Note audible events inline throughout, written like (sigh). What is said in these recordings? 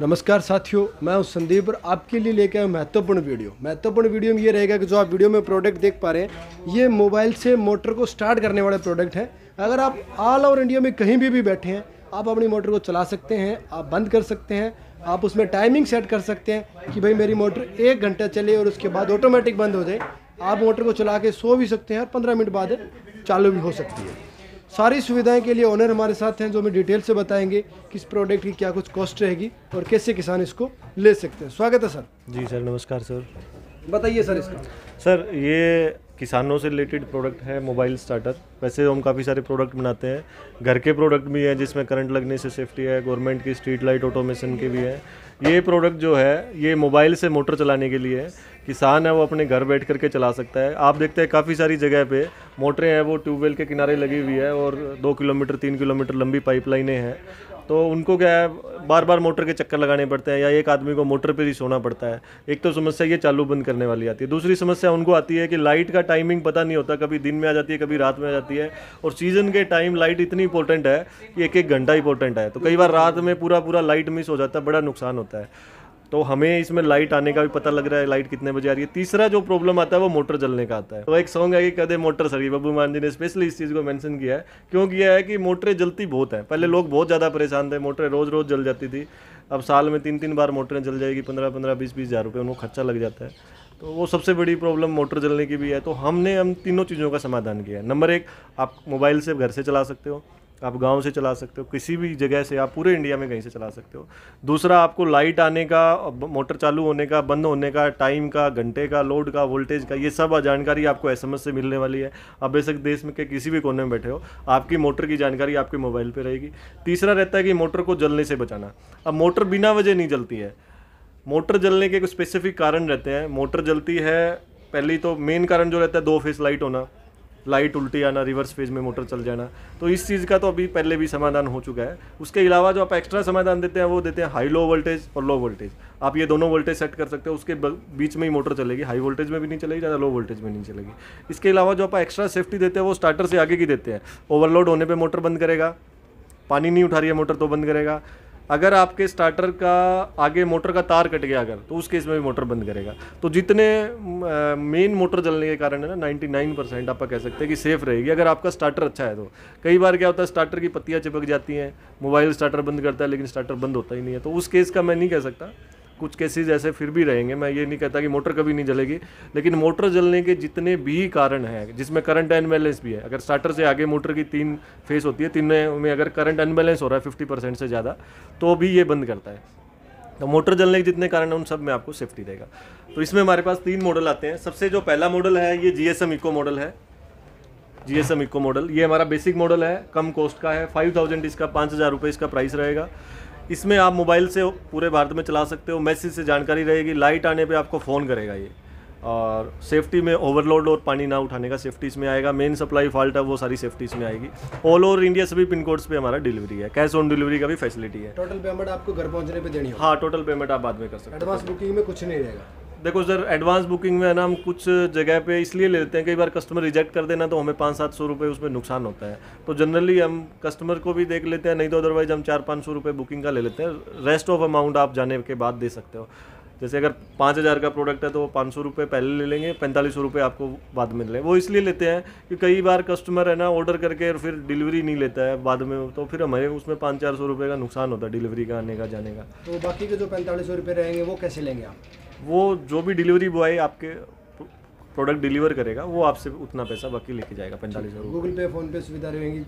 नमस्कार साथियों मैं हूं संदीप और आपके लिए लेकर आया महत्वपूर्ण वीडियो महत्वपूर्ण वीडियो में ये रहेगा कि जो आप वीडियो में प्रोडक्ट देख पा रहे हैं ये मोबाइल से मोटर को स्टार्ट करने वाले प्रोडक्ट हैं अगर आप ऑल ओवर इंडिया में कहीं भी भी बैठे हैं आप अपनी मोटर को चला सकते हैं आप बंद कर सकते हैं आप उसमें टाइमिंग सेट कर सकते हैं कि भाई मेरी मोटर एक घंटा चले और उसके बाद ऑटोमेटिक बंद हो जाए आप मोटर को चला के सो भी सकते हैं और पंद्रह मिनट बाद चालू भी हो सकती है सारी सुविधाएं के लिए ओनर हमारे साथ हैं जो हमें डिटेल से बताएंगे किस प्रोडक्ट की क्या कुछ कॉस्ट रहेगी और कैसे किसान इसको ले सकते हैं स्वागत है सर जी सर नमस्कार सर बताइए सर इसका सर ये किसानों से रिलेटेड प्रोडक्ट है मोबाइल स्टार्टर वैसे हम काफ़ी सारे प्रोडक्ट बनाते हैं घर के प्रोडक्ट भी हैं जिसमें करंट लगने से सेफ्टी है गवर्नमेंट की स्ट्रीट लाइट ऑटोमेशन के भी हैं ये प्रोडक्ट जो है ये मोबाइल से मोटर चलाने के लिए है किसान है वो अपने घर बैठ करके चला सकता है आप देखते हैं काफ़ी सारी जगह पे मोटरें हैं वो ट्यूबवेल के किनारे लगी हुई है और दो किलोमीटर तीन किलोमीटर लंबी पाइपलाइनें हैं तो उनको क्या है बार बार मोटर के चक्कर लगाने पड़ते हैं या एक आदमी को मोटर पर ही सोना पड़ता है एक तो समस्या ये चालू बंद करने वाली आती है दूसरी समस्या उनको आती है कि लाइट का टाइमिंग पता नहीं होता कभी दिन में आ जाती है कभी रात में आ जाती है और सीजन के टाइम लाइट इतनी इंपॉर्टेंट है कि एक एक घंटा इंपॉर्टेंट है तो कई बार रात में पूरा पूरा लाइट मिस हो जाता है बड़ा नुकसान होता है तो हमें इसमें लाइट आने का भी पता लग रहा है लाइट कितने बजे आ रही है तीसरा जो प्रॉब्लम आता है वो मोटर जलने का आता है तो एक सॉन्ग है कि कदे मोटर सड़ी बब्बू मान जी ने स्पेशली इस चीज़ को मेंशन किया है क्यों किया है कि मोटरें जलती बहुत हैं पहले लोग बहुत ज़्यादा परेशान थे मोटरें रोज़ रोज़ जल जाती थी अब साल में तीन तीन बार मोटरें जल जाएगी पंद्रह पंद्रह बीस बीस हज़ार रुपये उनको खर्चा लग जाता है तो वो सबसे बड़ी प्रॉब्लम मोटर जलने की भी है तो हमने हम तीनों चीज़ों का समाधान किया है नंबर एक आप मोबाइल से घर से चला सकते हो आप गांव से चला सकते हो किसी भी जगह से आप पूरे इंडिया में कहीं से चला सकते हो दूसरा आपको लाइट आने का मोटर चालू होने का बंद होने का टाइम का घंटे का लोड का वोल्टेज का ये सब जानकारी आपको एस से मिलने वाली है आप बेशक देश में के किसी भी कोने में बैठे हो आपकी मोटर की जानकारी आपके मोबाइल पर रहेगी तीसरा रहता है कि मोटर को जलने से बचाना अब मोटर बिना वजह नहीं जलती है मोटर जलने के कुछ स्पेसिफिक कारण रहते हैं मोटर जलती है पहली तो मेन कारण जो रहता है दो फेस लाइट होना लाइट उल्टी आना रिवर्स फेज में मोटर चल जाना तो इस चीज़ का तो अभी पहले भी समाधान हो चुका है उसके अलावा जो आप एक्स्ट्रा समाधान देते हैं वो देते हैं हाई लो वोल्टेज और लो वोल्टेज आप ये दोनों वोल्टेज सेट कर सकते हो उसके बीच में ही मोटर चलेगी हाई वोल्टेज में भी नहीं चलेगी ज़्यादा लो वोल्टेज में नहीं चलेगी इसके अलावा जो आप एक्स्ट्रा सेफ्टी देते हैं वो स्टार्टर से आगे की देते हैं ओवरलोड होने पर मोटर बंद करेगा पानी नहीं उठा रही है मोटर तो बंद करेगा अगर आपके स्टार्टर का आगे मोटर का तार कट गया अगर तो उस केस में भी मोटर बंद करेगा तो जितने मेन मोटर जलने के कारण है ना 99 परसेंट आप कह सकते हैं कि सेफ रहेगी अगर आपका स्टार्टर अच्छा है तो कई बार क्या होता है स्टार्टर की पत्तियाँ चिपक जाती हैं मोबाइल स्टार्टर बंद करता है लेकिन स्टार्टर बंद होता ही नहीं है तो उस केस का मैं नहीं कह सकता कुछ केसेस ऐसे फिर भी रहेंगे मैं ये नहीं कहता कि मोटर कभी नहीं जलेगी लेकिन मोटर जलने के जितने भी कारण हैं जिसमें करंट अनबैलेंस भी है अगर स्टार्टर से आगे मोटर की तीन फेस होती है तीन में अगर करंट अनबैलेंस हो रहा है फिफ्टी परसेंट से ज़्यादा तो भी ये बंद करता है तो मोटर जलने के जितने कारण हैं उन सब में आपको सेफ्टी देगा तो इसमें हमारे पास तीन मॉडल आते हैं सबसे जो पहला मॉडल है ये G S M eco model है G S M eco model ये हमारा बेसिक मॉडल है कम कॉस्ट का है फाइव थाउजेंड इसका पाँच हज़ार रुपये इसका प्राइस रहेगा इसमें आप मोबाइल से पूरे भारत में चला सकते हो मैसेज से जानकारी रहेगी लाइट आने पे आपको फ़ोन करेगा ये और सेफ्टी में ओवरलोड और पानी ना उठाने का सेफ्टी इसमें आएगा मेन सप्लाई फॉल्ट है वो सारी सेफ्टी इसमें आएगी ऑल ओवर इंडिया सभी पिन कोड्स पे हमारा डिलीवरी है कैश ऑन डिलीवरी का भी फैसिलिटी है टोटल पेमेंट आपको घर पहुंचने पे देनी है हाँ टोटल पेमेंट आप बाद में कर सकते हैं एडवांस बुकिंग में कुछ नहीं रहेगा देखो सर एडवांस बुकिंग में है ना हम कुछ जगह पे इसलिए ले लेते हैं कई बार कस्टमर रिजेक्ट कर देना तो हमें पाँच सात सौ रुपये उसमें नुकसान होता है तो जनरली हम कस्टमर को भी देख लेते हैं नहीं तो अदरवाइज हम चार पाँच सौ रुपये बुकिंग का ले लेते हैं रेस्ट ऑफ अमाउंट आप जाने के बाद दे सकते हो जैसे अगर पाँच हज़ार का प्रोडक्ट है तो पाँच सौ रुपये पहले ले लेंगे पैंतालीस सौ रुपये आपको बाद में लें वो इसलिए लेते हैं कि कई बार कस्टमर है ना ऑर्डर करके और फिर डिलीवरी नहीं लेता है बाद में तो फिर हमारे उसमें पाँच चार सौ रुपये का नुकसान होता है डिलीवरी का आने का जाने का तो बाकी के जो पैंतालीस सौ रुपये रहेंगे वो कैसे लेंगे आप वो जो भी डिलीवरी बॉय आपके प्रोडक्ट डिलीवर करेगा वो आपसे उतना पैसा बाकी लेके जाएगा पैंतालीस हज़ार गूगल पे फ़ोन पे सुविधा रहेगी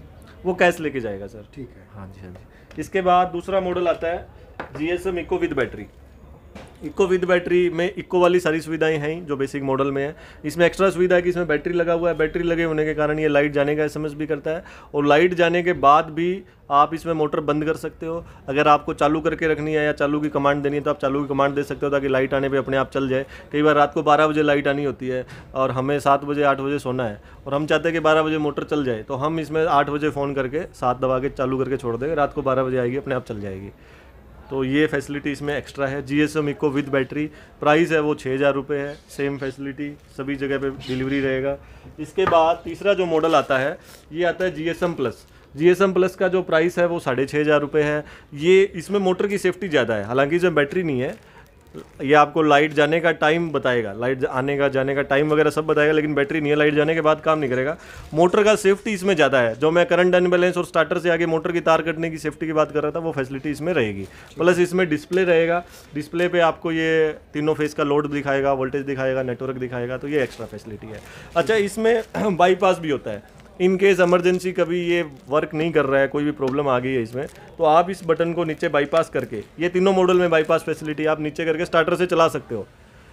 वो कैश लेके जाएगा सर ठीक है हाँ जी हाँ जी इसके बाद दूसरा मॉडल आता है G S M eco with battery eco with battery में इको वाली सारी सुविधाएं हैं जो बेसिक मॉडल में है इसमें एक्स्ट्रा सुविधा है कि इसमें बैटरी लगा हुआ है बैटरी लगे होने के कारण ये लाइट जाने का एस भी करता है और लाइट जाने के बाद भी आप इसमें मोटर बंद कर सकते हो अगर आपको चालू करके रखनी है या चालू की कमांड देनी है तो आप चालू की कमांड दे सकते हो ताकि लाइट आने पे अपने आप चल जाए कई बार रात को 12 बजे लाइट आनी होती है और हमें सात बजे आठ बजे सोना है और हम चाहते हैं कि बारह बजे मोटर चल जाए तो हम इसमें आठ बजे फ़ोन करके सात दबा के चालू करके छोड़ देंगे रात को बारह बजे आएगी अपने आप चल जाएगी तो ये फैसिलिटी इसमें एक्स्ट्रा है G S M eco with battery price है वो छः हज़ार रुपये है सेम फैसिलिटी सभी जगह पे डिलीवरी रहेगा इसके बाद तीसरा जो मॉडल आता है ये आता है G S M plus G S M plus का जो प्राइस है वो साढ़े छः हज़ार रुपये है ये इसमें मोटर की सेफ्टी ज़्यादा है हालांकि इसमें बैटरी नहीं है ये आपको लाइट जाने का टाइम बताएगा लाइट आने का जाने का टाइम वगैरह सब बताएगा लेकिन बैटरी नहीं है लाइट जाने के बाद काम नहीं करेगा मोटर का सेफ्टी इसमें ज़्यादा है जो मैं करंट अनबैलेंस और स्टार्टर से आगे मोटर की तार कटने की सेफ्टी की बात कर रहा था वो फैसिलिटी इसमें रहेगी प्लस इसमें डिस्प्ले रहेगा डिस्प्ले पर आपको ये तीनों फेस का लोड दिखाएगा वोल्टेज दिखाएगा नेटवर्क दिखाएगा तो ये एक्स्ट्रा फैसिलिटी है अच्छा इसमें बाईपास (clears throat) भी होता है इन केस एमरजेंसी कभी ये वर्क नहीं कर रहा है कोई भी प्रॉब्लम आ गई है इसमें तो आप इस बटन को नीचे बाईपास करके ये तीनों मॉडल में बाईपास फैसिलिटी आप नीचे करके स्टार्टर से चला सकते हो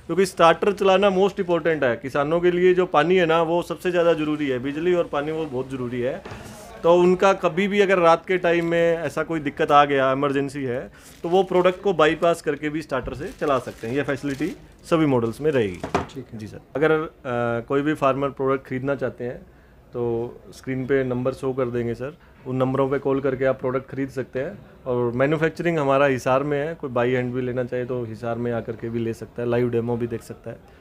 क्योंकि स्टार्टर चलाना मोस्ट इंपॉर्टेंट है किसानों के लिए जो पानी है ना वो सबसे ज़्यादा ज़रूरी है बिजली और पानी वो बहुत ज़रूरी है तो उनका कभी भी अगर रात के टाइम में ऐसा कोई दिक्कत आ गया इमरजेंसी है तो वो प्रोडक्ट को बाईपास करके भी स्टार्टर से चला सकते हैं ये फैसिलिटी सभी मॉडल्स में रहेगी ठीक है जी सर अगर आ, कोई भी फार्मर प्रोडक्ट खरीदना चाहते हैं तो स्क्रीन पे नंबर शो कर देंगे सर उन नंबरों पे कॉल करके आप प्रोडक्ट खरीद सकते हैं और मैन्युफैक्चरिंग हमारा हिसार में है कोई बाई हैंड भी लेना चाहिए तो हिसार में आकर के भी ले सकता है लाइव डेमो भी देख सकता है